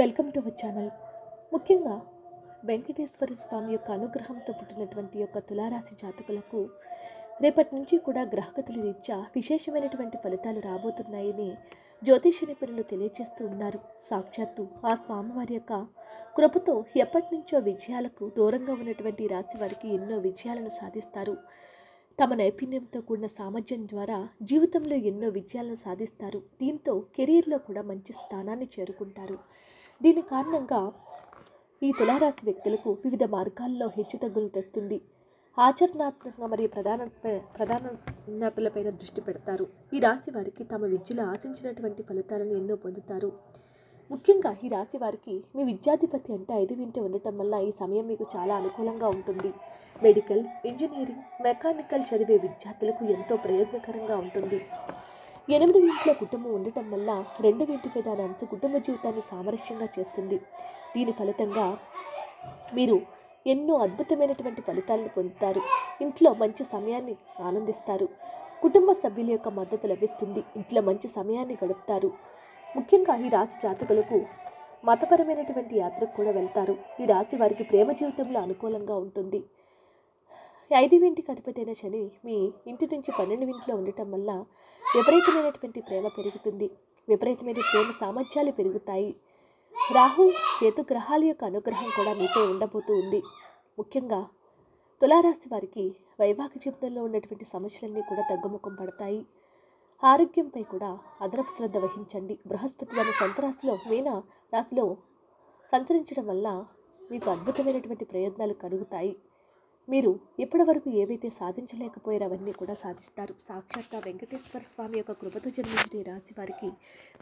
welcome to our channel ముఖ్యంగా వెంకటేశ్వర స్వామి యొక్క అనుగ్రహంతో పుట్టినటువంటి యొక్క తులారాశి జాతకులకు రేపటి నుంచి కూడా గ్రహగతుల రీత్యా విశేషమైనటువంటి ఫలితాలు రాబోతున్నాయని జ్యోతిష నిపుణులు తెలియజేస్తూ ఉన్నారు సాక్షాత్తు ఆ స్వామివారి యొక్క కృపతో ఎప్పటి నుంచో విజయాలకు దూరంగా ఉన్నటువంటి రాశి వారికి ఎన్నో విజయాలను సాధిస్తారు తమ నైపుణ్యంతో కూడిన సామర్థ్యం ద్వారా జీవితంలో ఎన్నో విజయాలను సాధిస్తారు దీంతో కెరీర్లో కూడా మంచి స్థానాన్ని చేరుకుంటారు దీని కారణంగా ఈ తులారాశి వ్యక్తులకు వివిధ మార్గాల్లో హెచ్చు తగ్గులు తెస్తుంది ఆచరణాత్మకంగా మరియు ప్రధాన ప్రధానతలపైన దృష్టి పెడతారు ఈ రాశి వారికి తమ విద్యలో ఆశించినటువంటి ఫలితాలను ఎన్నో పొందుతారు ముఖ్యంగా ఈ రాశి వారికి మీ విద్యాధిపతి అంటే ఐదు వింటే ఉండటం వల్ల ఈ సమయం మీకు చాలా అనుకూలంగా ఉంటుంది మెడికల్ ఇంజనీరింగ్ మెకానికల్ చదివే విద్యార్థులకు ఎంతో ప్రయోజనకరంగా ఉంటుంది ఎనిమిది ఇంట్లో కుటుంబం ఉండటం వల్ల రెండవ ఇంటి విధానంతో కుటుంబ జీవితాన్ని సామరస్యంగా చేస్తుంది దీని ఫలితంగా మీరు ఎన్నో అద్భుతమైనటువంటి ఫలితాలను పొందుతారు ఇంట్లో మంచి సమయాన్ని ఆనందిస్తారు కుటుంబ సభ్యుల యొక్క మద్దతు లభిస్తుంది ఇంట్లో మంచి సమయాన్ని గడుపుతారు ముఖ్యంగా ఈ రాశి జాతకులకు మతపరమైనటువంటి యాత్రకు కూడా వెళ్తారు ఈ రాశి వారికి ప్రేమ జీవితంలో అనుకూలంగా ఉంటుంది ఐదవింటికి అయిన శని మీ ఇంటి నుంచి పన్నెండు ఉండటం వల్ల విపరీతమైనటువంటి ప్రేమ పెరుగుతుంది విపరీతమైన ప్రేమ సామర్థ్యాలు పెరుగుతాయి రాహు కేతు గ్రహాల యొక్క అనుగ్రహం కూడా మీపై ఉండబోతూ ఉంది ముఖ్యంగా తులారాశి వారికి వైవాహిక జీవితంలో ఉన్నటువంటి సమస్యలన్నీ కూడా తగ్గుముఖం పడతాయి ఆరోగ్యంపై కూడా అదనపు శ్రద్ధ వహించండి బృహస్పతి గారి సొంత రాశిలో మీన రాశిలో సంచరించడం వల్ల మీకు అద్భుతమైనటువంటి ప్రయోజనాలు కలుగుతాయి మీరు ఇప్పటి వరకు ఏవైతే సాధించలేకపోయారో అవన్నీ కూడా సాధిస్తారు సాక్షాత్గా వెంకటేశ్వర స్వామి యొక్క కృపతో జన్మించిన ఈ రాశి వారికి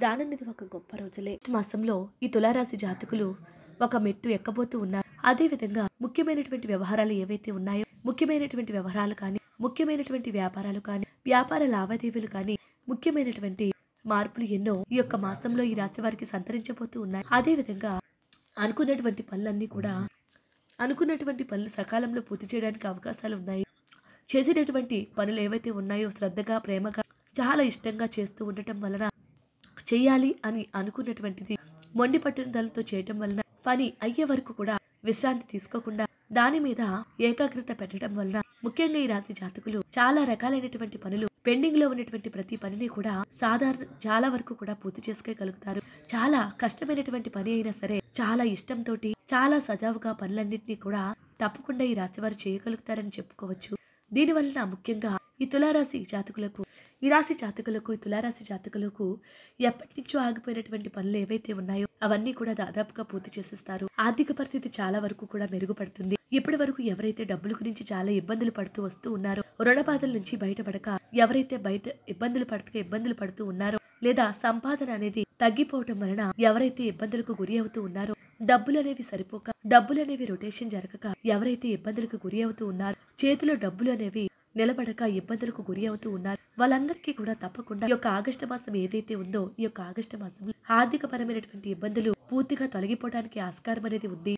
రానున్నది ఒక గొప్ప రోజులే మాసంలో ఈ తులారాశి జాతకులు ఒక మెట్టు ఎక్కబోతూ ఉన్నారు అదేవిధంగా ముఖ్యమైనటువంటి వ్యవహారాలు ఏవైతే ఉన్నాయో ముఖ్యమైనటువంటి వ్యవహారాలు కానీ ముఖ్యమైనటువంటి వ్యాపారాలు కానీ వ్యాపార లావాదేవీలు కానీ ముఖ్యమైనటువంటి మార్పులు ఎన్నో ఈ యొక్క మాసంలో ఈ రాశి వారికి సంతరించబోతూ ఉన్నాయి అదేవిధంగా అనుకున్నటువంటి పనులన్నీ కూడా అనుకున్నటువంటి పనులు సకాలంలో పూర్తి చేయడానికి అవకాశాలు ఉన్నాయి చేసినటువంటి పనులు ఏవైతే ఉన్నాయో శ్రద్ధగా ప్రేమగా చాలా ఇష్టంగా చేస్తూ ఉండటం వలన చేయాలి అని అనుకున్నటువంటిది మొండి పట్టుదలతో చేయటం వలన పని అయ్యే వరకు కూడా విశ్రాంతి తీసుకోకుండా దాని మీద ఏకాగ్రత పెట్టడం వలన ముఖ్యంగా ఈ రాశి జాతకులు చాలా రకాలైనటువంటి పనులు పెండింగ్ లో ఉన్నటువంటి ప్రతి పనిని కూడా సాధారణ చాలా వరకు కూడా పూర్తి చేసుకోగలుగుతారు చాలా కష్టమైనటువంటి పని అయినా సరే చాలా ఇష్టంతో చాలా సజావుగా పనులన్నింటినీ కూడా తప్పకుండా ఈ రాశి వారు చేయగలుగుతారని చెప్పుకోవచ్చు వలన ముఖ్యంగా ఈ తులారాశి జాతకులకు ఈ రాశి జాతకులకు ఈ తులారాశి జాతకులకు ఎప్పటి నుంచో ఆగిపోయినటువంటి పనులు ఏవైతే ఉన్నాయో అవన్నీ కూడా దాదాపుగా పూర్తి చేసేస్తారు ఆర్థిక పరిస్థితి చాలా వరకు కూడా మెరుగుపడుతుంది ఇప్పటి వరకు ఎవరైతే డబ్బుల గురించి చాలా ఇబ్బందులు పడుతూ వస్తూ ఉన్నారో రుణ బాధల నుంచి బయటపడక ఎవరైతే బయట ఇబ్బందులు పడక ఇబ్బందులు పడుతూ ఉన్నారో లేదా సంపాదన అనేది తగ్గిపోవటం వలన ఎవరైతే ఇబ్బందులకు గురి అవుతూ ఉన్నారో డబ్బులనేవి సరిపోక డబ్బులనేవి రొటేషన్ జరగక ఎవరైతే ఇబ్బందులకు గురి అవుతూ ఉన్నారో చేతిలో డబ్బులు అనేవి నిలబడక ఇబ్బందులకు గురి అవుతూ ఉన్నారు వాళ్ళందరికీ కూడా తప్పకుండా ఈ యొక్క ఆగస్టు మాసం ఏదైతే ఉందో ఈ యొక్క ఆగస్టు మాసంలో పరమైనటువంటి ఇబ్బందులు పూర్తిగా తొలగిపోవడానికి ఆస్కారం అనేది ఉంది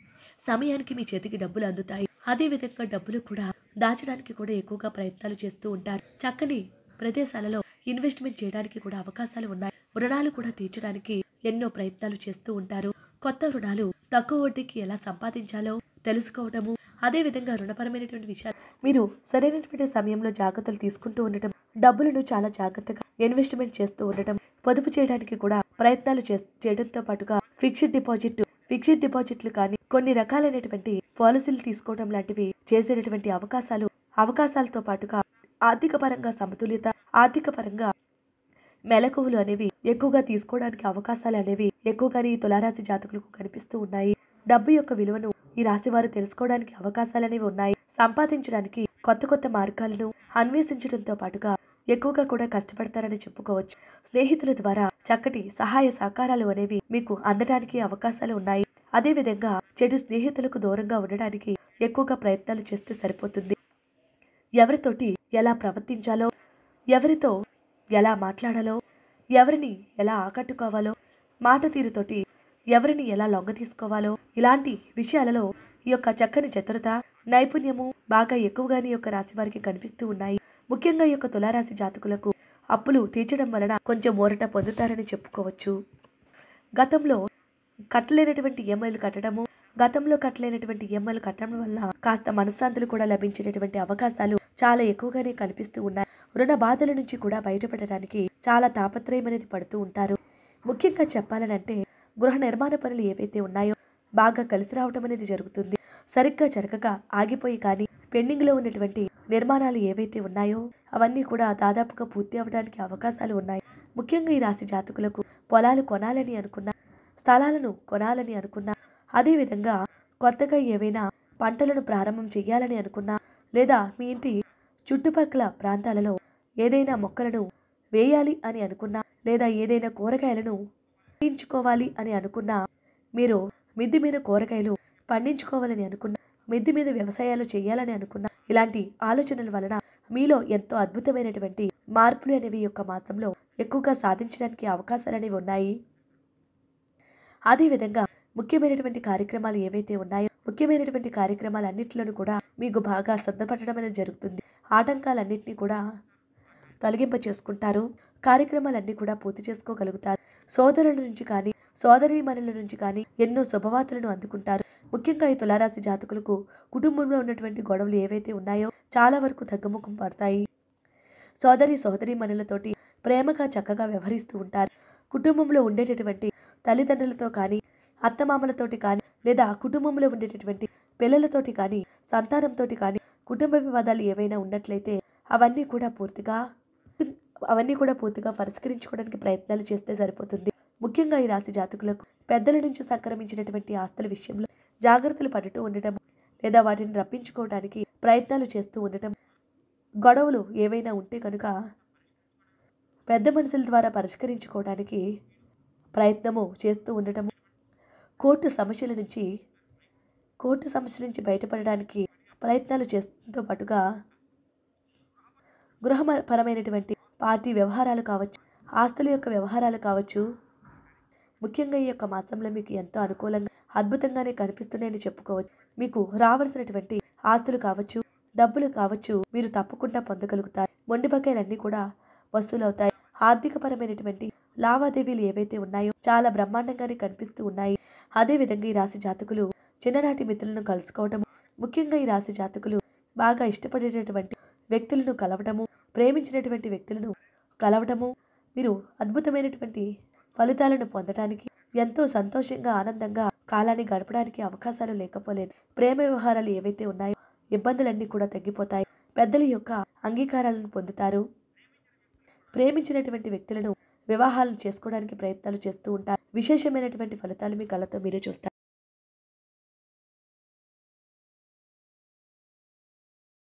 సమయానికి మీ చేతికి డబ్బులు అందుతాయి అదే విధంగా డబ్బులు కూడా దాచడానికి కూడా ఎక్కువగా ప్రయత్నాలు చేస్తూ ఉంటారు చక్కని ప్రదేశాలలో ఇన్వెస్ట్మెంట్ చేయడానికి కూడా అవకాశాలు ఉన్నాయి రుణాలు కూడా తీర్చడానికి ఎన్నో ప్రయత్నాలు చేస్తూ ఉంటారు కొత్త రుణాలు తక్కువ వడ్డీకి ఎలా సంపాదించాలో అదే అదేవిధంగా రుణపరమైనటువంటి విషయాలు మీరు సరైనటువంటి సమయంలో జాగ్రత్తలు తీసుకుంటూ ఉండటం డబ్బులను చాలా జాగ్రత్తగా ఇన్వెస్ట్మెంట్ చేస్తూ ఉండటం పొదుపు చేయడానికి కూడా ప్రయత్నాలు చేయడంతో పాటుగా ఫిక్స్డ్ డిపాజిట్ ఫిక్స్డ్ డిపాజిట్లు కానీ కొన్ని రకాలైనటువంటి పాలసీలు తీసుకోవడం లాంటివి చేసేటటువంటి అవకాశాలు అవకాశాలతో పాటుగా ఆర్థిక పరంగా సమతుల్యత ఆర్థిక పరంగా మెలకువలు అనేవి ఎక్కువగా తీసుకోవడానికి అవకాశాలు అనేవి ఎక్కువగానే ఈ తులారాశి జాతకులకు కనిపిస్తూ ఉన్నాయి డబ్బు యొక్క విలువను ఈ రాశి వారు తెలుసుకోవడానికి అవకాశాలు అనేవి ఉన్నాయి సంపాదించడానికి కొత్త కొత్త మార్గాలను అన్వేషించడంతో పాటుగా ఎక్కువగా కూడా కష్టపడతారని చెప్పుకోవచ్చు స్నేహితుల ద్వారా చక్కటి సహాయ సహకారాలు అనేవి మీకు అందడానికి అవకాశాలు ఉన్నాయి అదేవిధంగా చెడు స్నేహితులకు దూరంగా ఉండడానికి ఎక్కువగా ప్రయత్నాలు చేస్తే సరిపోతుంది ఎవరితోటి ఎలా ప్రవర్తించాలో ఎవరితో ఎలా మాట్లాడాలో ఎవరిని ఎలా ఆకట్టుకోవాలో మాట తీరుతోటి ఎవరిని ఎలా లొంగ తీసుకోవాలో ఇలాంటి విషయాలలో ఈ యొక్క చక్కని చతురత నైపుణ్యము బాగా ఎక్కువగానే యొక్క రాశి వారికి కనిపిస్తూ ఉన్నాయి ముఖ్యంగా ఈ యొక్క తులారాశి జాతకులకు అప్పులు తీర్చడం వలన కొంచెం ఓరట పొందుతారని చెప్పుకోవచ్చు గతంలో కట్టలేనటువంటి ఈఎంఐలు కట్టడము గతంలో కట్టలేనటువంటి ఈఎంఐలు కట్టడం వల్ల కాస్త మనశ్శాంతులు కూడా లభించేటటువంటి అవకాశాలు చాలా ఎక్కువగానే కనిపిస్తూ ఉన్నాయి రుణ బాధల నుంచి కూడా బయటపడడానికి చాలా తాపత్రయం అనేది పడుతూ ఉంటారు ముఖ్యంగా చెప్పాలనంటే గృహ నిర్మాణ పనులు ఏవైతే ఉన్నాయో బాగా కలిసి రావటం అనేది జరుగుతుంది సరిగ్గా జరగక ఆగిపోయి కానీ పెండింగ్లో ఉన్నటువంటి నిర్మాణాలు ఏవైతే ఉన్నాయో అవన్నీ కూడా దాదాపుగా పూర్తి అవడానికి అవకాశాలు ఉన్నాయి ముఖ్యంగా ఈ రాశి జాతకులకు పొలాలు కొనాలని అనుకున్న స్థలాలను కొనాలని అదే అదేవిధంగా కొత్తగా ఏవైనా పంటలను ప్రారంభం చేయాలని అనుకున్నా లేదా మీ ఇంటి చుట్టుపక్కల ప్రాంతాలలో ఏదైనా మొక్కలను వేయాలి అని అనుకున్నా లేదా ఏదైనా కూరగాయలను పండించుకోవాలి అని అనుకున్నా మీరు మిద్ది మీద కూరగాయలు పండించుకోవాలని అనుకున్నా మిద్ది మీద వ్యవసాయాలు చేయాలని అనుకున్నా ఇలాంటి ఆలోచనల వలన మీలో ఎంతో అద్భుతమైనటువంటి మార్పులు అనేవి యొక్క మాత్రంలో ఎక్కువగా సాధించడానికి అవకాశాలు అనేవి ఉన్నాయి అదేవిధంగా ముఖ్యమైనటువంటి కార్యక్రమాలు ఏవైతే ఉన్నాయో ముఖ్యమైనటువంటి కార్యక్రమాలు అన్నింటిలోనూ కూడా మీకు బాగా సిద్ధపడడం అనేది జరుగుతుంది ఆటంకాలన్నింటినీ కూడా తొలగింప చేసుకుంటారు కార్యక్రమాలన్నీ కూడా పూర్తి చేసుకోగలుగుతారు సోదరుల నుంచి కానీ మనుల నుంచి కానీ ఎన్నో శుభవార్తలను అందుకుంటారు ముఖ్యంగా ఈ తులారాశి జాతకులకు కుటుంబంలో ఉన్నటువంటి గొడవలు ఏవైతే ఉన్నాయో చాలా వరకు తగ్గుముఖం పడతాయి సోదరి మనులతోటి ప్రేమగా చక్కగా వ్యవహరిస్తూ ఉంటారు కుటుంబంలో ఉండేటటువంటి తల్లిదండ్రులతో కానీ అత్తమామలతోటి కానీ లేదా కుటుంబంలో ఉండేటటువంటి పిల్లలతోటి కానీ సంతానంతో కానీ కుటుంబ వివాదాలు ఏవైనా ఉన్నట్లయితే అవన్నీ కూడా పూర్తిగా అవన్నీ కూడా పూర్తిగా పరిష్కరించుకోవడానికి ప్రయత్నాలు చేస్తే సరిపోతుంది ముఖ్యంగా ఈ రాశి జాతకులకు పెద్దల నుంచి సంక్రమించినటువంటి ఆస్తుల విషయంలో జాగ్రత్తలు పడుతూ ఉండటం లేదా వాటిని రప్పించుకోవడానికి ప్రయత్నాలు చేస్తూ ఉండటం గొడవలు ఏవైనా ఉంటే కనుక పెద్ద మనుషుల ద్వారా పరిష్కరించుకోవడానికి ప్రయత్నము చేస్తూ ఉండటము కోర్టు సమస్యల నుంచి కోర్టు సమస్యల నుంచి బయటపడడానికి ప్రయత్నాలు చేస్తుంతో పాటుగా గృహపరమైనటువంటి పార్టీ వ్యవహారాలు కావచ్చు ఆస్తుల యొక్క వ్యవహారాలు కావచ్చు ముఖ్యంగా ఈ యొక్క మాసంలో మీకు ఎంతో అనుకూలంగా అద్భుతంగానే కనిపిస్తున్నాయని చెప్పుకోవచ్చు మీకు రావాల్సినటువంటి ఆస్తులు కావచ్చు డబ్బులు కావచ్చు మీరు తప్పకుండా పొందగలుగుతారు మొండి బకాయిలన్నీ కూడా వసూలు అవుతాయి ఆర్థికపరమైనటువంటి లావాదేవీలు ఏవైతే ఉన్నాయో చాలా బ్రహ్మాండంగానే కనిపిస్తూ ఉన్నాయి అదేవిధంగా ఈ రాశి జాతకులు చిన్ననాటి మిత్రులను కలుసుకోవటము ముఖ్యంగా ఈ రాశి జాతకులు బాగా ఇష్టపడేటటువంటి వ్యక్తులను కలవటము ప్రేమించినటువంటి వ్యక్తులను కలవటము మీరు అద్భుతమైనటువంటి ఫలితాలను పొందటానికి ఎంతో సంతోషంగా ఆనందంగా కాలాన్ని గడపడానికి అవకాశాలు లేకపోలేదు ప్రేమ వ్యవహారాలు ఏవైతే ఉన్నాయో ఇబ్బందులన్నీ కూడా తగ్గిపోతాయి పెద్దల యొక్క అంగీకారాలను పొందుతారు ప్రేమించినటువంటి వ్యక్తులను వివాహాలు చేసుకోవడానికి ప్రయత్నాలు చేస్తూ ఉంటారు విశేషమైనటువంటి ఫలితాలు మీ కళతో మీరే చూస్తారు